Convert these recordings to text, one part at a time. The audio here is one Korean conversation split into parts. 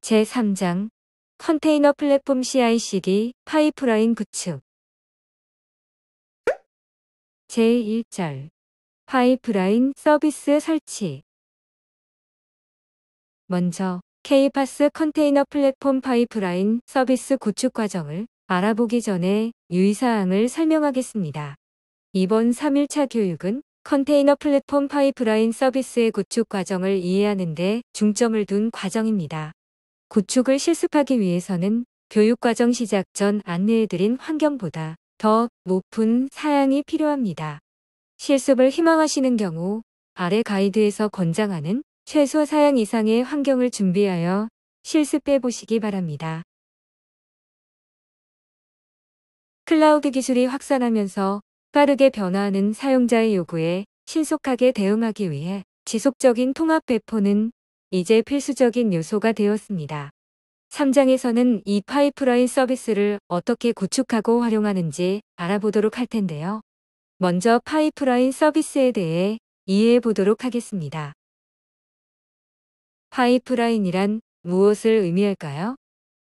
제3장 컨테이너 플랫폼 CICD 파이프라인 구축 제1절 파이프라인 서비스 설치 먼저 KPAS 컨테이너 플랫폼 파이프라인 서비스 구축 과정을 알아보기 전에 유의사항을 설명하겠습니다. 이번 3일차 교육은 컨테이너 플랫폼 파이프라인 서비스의 구축 과정을 이해하는 데 중점을 둔 과정입니다. 구축을 실습하기 위해서는 교육과정 시작 전 안내해드린 환경보다 더 높은 사양이 필요합니다. 실습을 희망하시는 경우 아래 가이드에서 권장하는 최소 사양 이상의 환경을 준비하여 실습해 보시기 바랍니다. 클라우드 기술이 확산하면서 빠르게 변화하는 사용자의 요구에 신속하게 대응하기 위해 지속적인 통합 배포는 이제 필수적인 요소가 되었습니다. 3장에서는 이 파이프라인 서비스를 어떻게 구축하고 활용하는지 알아보도록 할 텐데요. 먼저 파이프라인 서비스에 대해 이해해 보도록 하겠습니다. 파이프라인이란 무엇을 의미할까요?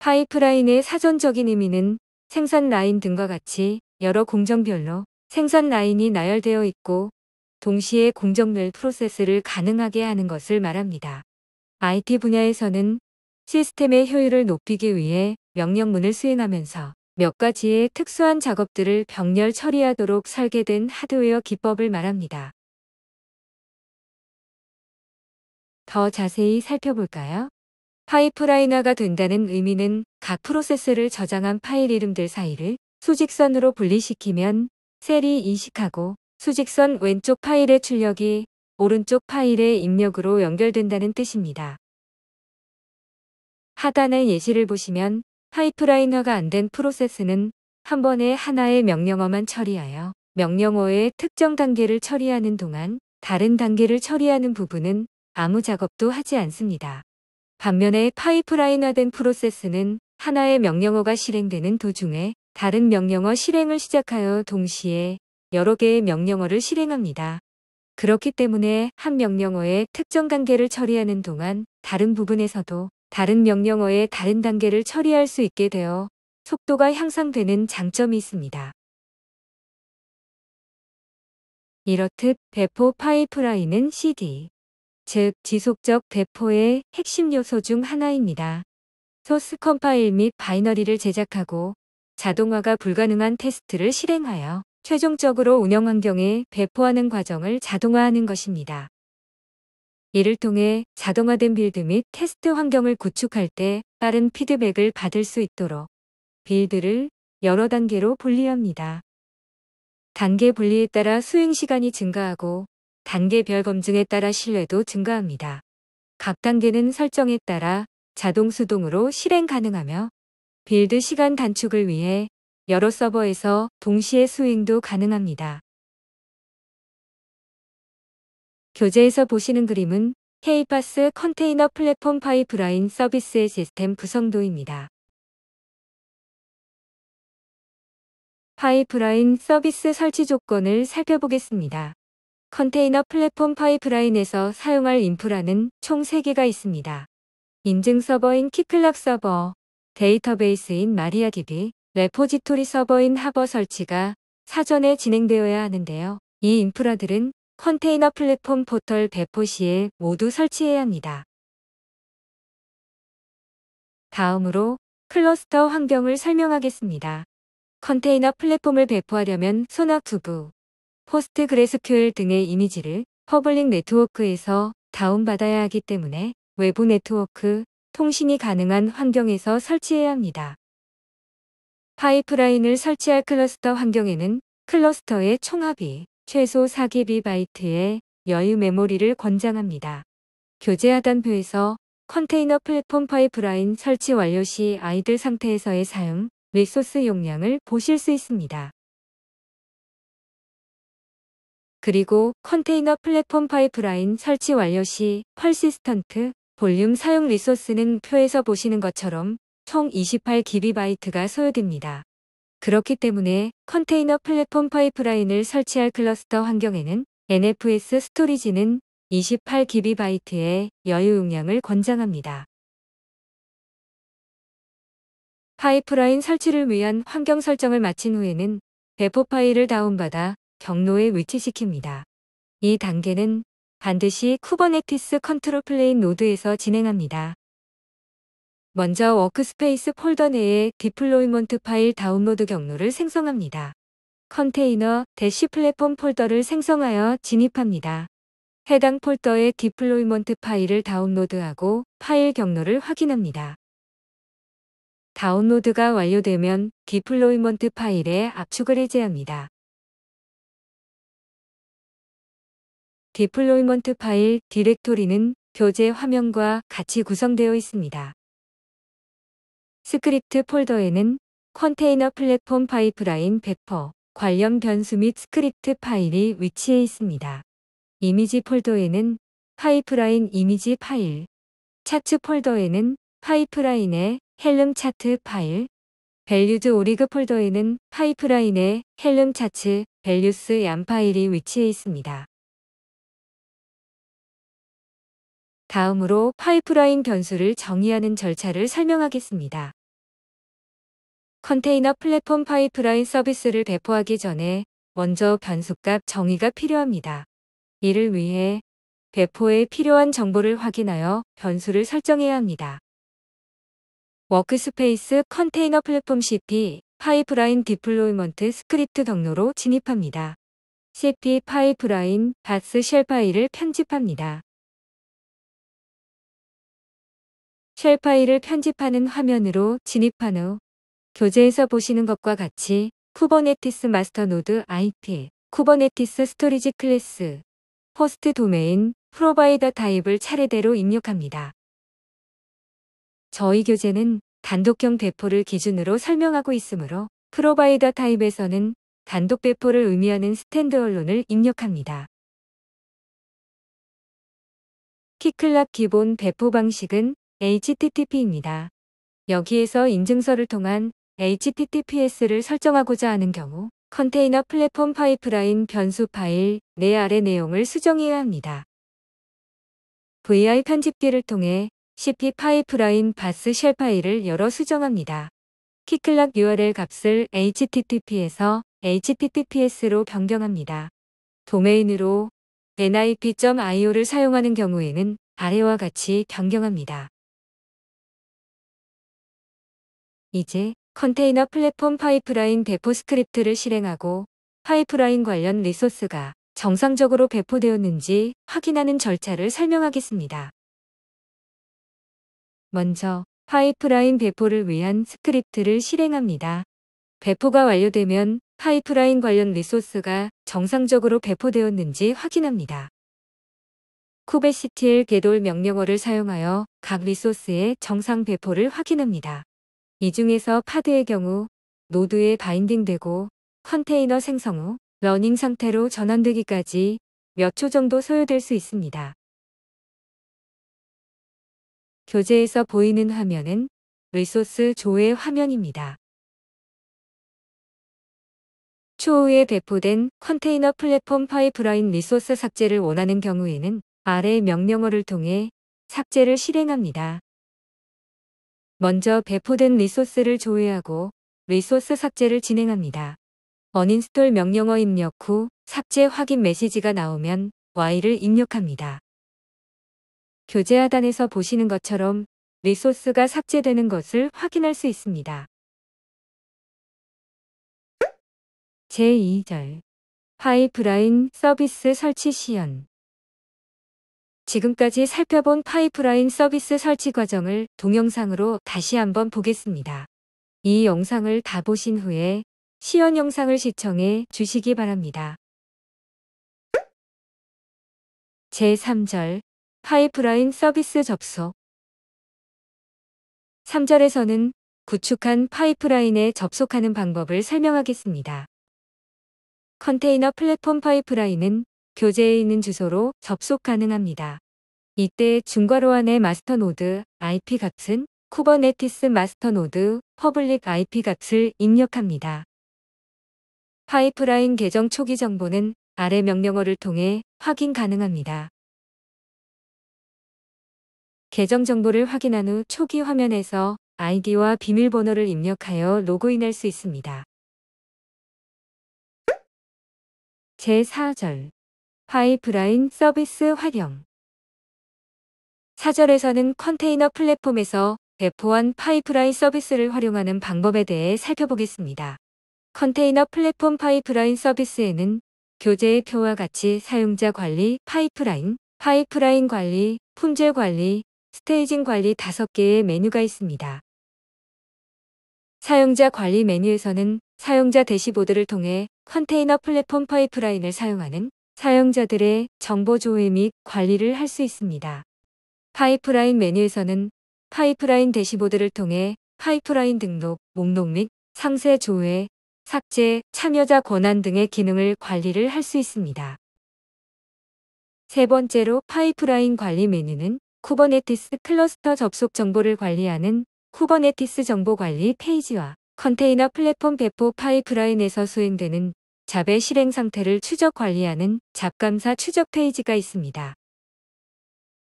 파이프라인의 사전적인 의미는 생산 라인 등과 같이 여러 공정별로 생산 라인이 나열되어 있고 동시에 공정별 프로세스를 가능하게 하는 것을 말합니다. IT 분야에서는 시스템의 효율을 높이기 위해 명령문을 수행하면서 몇 가지의 특수한 작업들을 병렬 처리하도록 설계된 하드웨어 기법을 말합니다. 더 자세히 살펴볼까요? 파이프라이너가 된다는 의미는 각 프로세스를 저장한 파일 이름들 사이를 수직선으로 분리시키면 셀이 인식하고 수직선 왼쪽 파일의 출력이 오른쪽 파일의 입력으로 연결된다는 뜻입니다. 하단의 예시를 보시면 파이프라이화가안 된 프로세스는 한 번에 하나의 명령어만 처리하여 명령어의 특정 단계를 처리하는 동안 다른 단계를 처리하는 부분은 아무 작업도 하지 않습니다. 반면에 파이프라인화된 프로세스는 하나의 명령어가 실행되는 도중에 다른 명령어 실행을 시작하여 동시에 여러 개의 명령어를 실행합니다. 그렇기 때문에 한 명령어의 특정 단계를 처리하는 동안 다른 부분에서도 다른 명령어의 다른 단계를 처리할 수 있게 되어 속도가 향상되는 장점이 있습니다. 이렇듯 배포 파이프라인은 CD, 즉 지속적 배포의 핵심 요소 중 하나입니다. 소스 컴파일 및 바이너리를 제작하고 자동화가 불가능한 테스트를 실행하여 최종적으로 운영 환경에 배포하는 과정을 자동화하는 것입니다. 이를 통해 자동화된 빌드 및 테스트 환경을 구축할 때 빠른 피드백을 받을 수 있도록 빌드를 여러 단계로 분리합니다. 단계 분리에 따라 수행 시간이 증가하고 단계별 검증에 따라 신뢰도 증가합니다. 각 단계는 설정에 따라 자동 수동으로 실행 가능하며 빌드 시간 단축을 위해 여러 서버에서 동시에 수행도 가능합니다. 교재에서 보시는 그림은 헤이바스 컨테이너 플랫폼 파이프라인 서비스의 시스템 구성도입니다. 파이프라인 서비스 설치 조건을 살펴보겠습니다. 컨테이너 플랫폼 파이프라인에서 사용할 인프라는 총 3개가 있습니다. 인증 서버인 키클락 서버, 데이터베이스인 마리아 d 비 레포지토리 서버인 하버 설치가 사전에 진행되어야 하는데요. 이 인프라들은 컨테이너 플랫폼 포털 배포 시에 모두 설치해야 합니다. 다음으로 클러스터 환경을 설명하겠습니다. 컨테이너 플랫폼을 배포하려면 소나투브, 포스트 그레스큐엘 등의 이미지를 퍼블릭 네트워크에서 다운받아야 하기 때문에 외부 네트워크, 통신이 가능한 환경에서 설치해야 합니다. 파이프라인을 설치할 클러스터 환경에는 클러스터의 총합이 최소 4 g b 의 여유 메모리를 권장합니다. 교재 하단표에서 컨테이너 플랫폼 파이프라인 설치 완료 시 아이들 상태에서의 사용, 리소스 용량을 보실 수 있습니다. 그리고 컨테이너 플랫폼 파이프라인 설치 완료 시 펄시스턴트, 볼륨 사용 리소스는 표에서 보시는 것처럼 총2 8 g b 가 소요됩니다. 그렇기 때문에 컨테이너 플랫폼 파이프라인을 설치할 클러스터 환경에는 NFS 스토리지는 2 8 g b 의 여유 용량을 권장합니다. 파이프라인 설치를 위한 환경 설정을 마친 후에는 배포 파일을 다운받아 경로에 위치시킵니다. 이 단계는 반드시 쿠버네티스 컨트롤 플레인 노드에서 진행합니다. 먼저 워크스페이스 폴더 내에 디플로이먼트 파일 다운로드 경로를 생성합니다. 컨테이너 대시 플랫폼 폴더를 생성하여 진입합니다. 해당 폴더의 디플로이먼트 파일을 다운로드하고 파일 경로를 확인합니다. 다운로드가 완료되면 디플로이먼트 파일에 압축을 해제합니다. 디플로이먼트 파일 디렉토리는 교재 화면과 같이 구성되어 있습니다. 스크립트 폴더에는 컨테이너 플랫폼 파이프라인 100% 관련 변수 및 스크립트 파일이 위치해 있습니다. 이미지 폴더에는 파이프라인 이미지 파일, 차트 폴더에는 파이프라인의 헬름 차트 파일, 밸류즈 오리그 폴더에는 파이프라인의 헬름 차트 밸류스 얌 파일이 위치해 있습니다. 다음으로 파이프라인 변수를 정의하는 절차를 설명하겠습니다. 컨테이너 플랫폼 파이프라인 서비스를 배포하기 전에 먼저 변수값 정의가 필요합니다. 이를 위해 배포에 필요한 정보를 확인하여 변수를 설정해야 합니다. 워크스페이스 컨테이너 플랫폼 CP 파이프라인 디플로이먼트 스크립트 경로로 진입합니다. CP 파이프라인 바스 쉘 파일을 편집합니다. 쉘 파일을 편집하는 화면으로 진입한 후 교재에서 보시는 것과 같이 쿠버네티스 마스터 노드 IP, 쿠버네티스 스토리지 클래스, 호스트 도메인, 프로바이더 타입을 차례대로 입력합니다. 저희 교재는 단독형 배포를 기준으로 설명하고 있으므로 프로바이더 타입에서는 단독 배포를 의미하는 스탠드얼론을 입력합니다. 키클락 기본 배포 방식은 HTTP입니다. 여기에서 인증서를 통한 HTTPS를 설정하고자 하는 경우 컨테이너 플랫폼 파이프라인 변수 파일 내 아래 내용을 수정해야 합니다. VI 편집기를 통해 CP 파이프라인 바스 쉘 파일을 열어 수정합니다. 키클락 URL 값을 http에서 https로 변경합니다. 도메인으로 nip.io를 사용하는 경우에는 아래와 같이 변경합니다. 이제 컨테이너 플랫폼 파이프라인 배포 스크립트를 실행하고 파이프라인 관련 리소스가 정상적으로 배포되었는지 확인하는 절차를 설명하겠습니다. 먼저 파이프라인 배포를 위한 스크립트를 실행합니다. 배포가 완료되면 파이프라인 관련 리소스가 정상적으로 배포되었는지 확인합니다. 쿠베CTL 개돌 명령어를 사용하여 각 리소스의 정상 배포를 확인합니다. 이 중에서 파드의 경우 노드에 바인딩되고 컨테이너 생성 후 러닝 상태로 전환되기까지 몇 초 정도 소요될 수 있습니다. 교재에서 보이는 화면은 리소스 조회 화면입니다. 추후에 배포된 컨테이너 플랫폼 파이프라인 리소스 삭제를 원하는 경우에는 아래 명령어를 통해 삭제를 실행합니다. 먼저 배포된 리소스를 조회하고 리소스 삭제를 진행합니다. 어닌스톨 명령어 입력 후 삭제 확인 메시지가 나오면 Y를 입력합니다. 교재 하단에서 보시는 것처럼 리소스가 삭제되는 것을 확인할 수 있습니다. 제2절 파이프라인 서비스 설치 시연 지금까지 살펴본 파이프라인 서비스 설치 과정을 동영상으로 다시 한번 보겠습니다. 이 영상을 다 보신 후에 시연 영상을 시청해 주시기 바랍니다. 제3절 파이프라인 서비스 접속 3절에서는 구축한 파이프라인에 접속하는 방법을 설명하겠습니다. 컨테이너 플랫폼 파이프라인은 교재에 있는 주소로 접속 가능합니다. 이때 중괄호환의 마스터노드 IP 값은 쿠버네티스 마스터노드 퍼블릭 IP 값을 입력합니다. 파이프라인 계정 초기 정보는 아래 명령어를 통해 확인 가능합니다. 계정 정보를 확인한 후 초기 화면에서 아이디와 비밀번호를 입력하여 로그인할 수 있습니다. 제4절 파이프라인 서비스 활용 4절에서는 컨테이너 플랫폼에서 배포한 파이프라인 서비스를 활용하는 방법에 대해 살펴보겠습니다. 컨테이너 플랫폼 파이프라인 서비스에는 교재의 표와 같이 사용자 관리, 파이프라인, 파이프라인 관리, 품질 관리, 스테이징 관리 5개의 메뉴가 있습니다. 사용자 관리 메뉴에서는 사용자 대시보드를 통해 컨테이너 플랫폼 파이프라인을 사용하는 사용자들의 정보 조회 및 관리를 할 수 있습니다. 파이프라인 메뉴에서는 파이프라인 대시보드를 통해 파이프라인 등록, 목록 및 상세 조회, 삭제, 참여자 권한 등의 기능을 관리를 할 수 있습니다. 세 번째로 파이프라인 관리 메뉴는 쿠버네티스 클러스터 접속 정보를 관리하는 쿠버네티스 정보관리 페이지와 컨테이너 플랫폼 배포 파이프라인에서 수행되는 잡의 실행 상태를 추적 관리하는 잡감사 추적 페이지가 있습니다.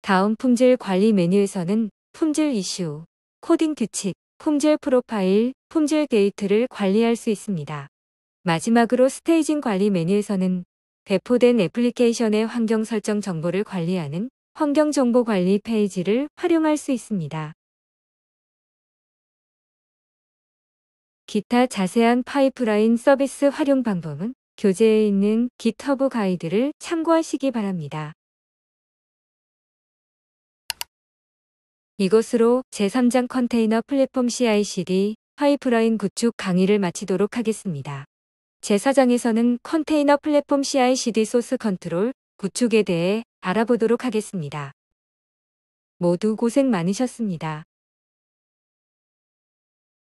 다음 품질 관리 메뉴에서는 품질 이슈, 코딩 규칙, 품질 프로파일, 품질 게이트를 관리할 수 있습니다. 마지막으로 스테이징 관리 메뉴에서는 배포된 애플리케이션의 환경 설정 정보를 관리하는 환경정보관리 페이지를 활용할 수 있습니다. 기타 자세한 파이프라인 서비스 활용 방법은 교재에 있는 기터브 가이드를 참고하시기 바랍니다. 이것으로 제3장 컨테이너 플랫폼 CICD 파이프라인 구축 강의를 마치도록 하겠습니다. 제4장에서는 컨테이너 플랫폼 CICD 소스 컨트롤 구축에 대해 알아보도록 하겠습니다. 모두 고생 많으셨습니다.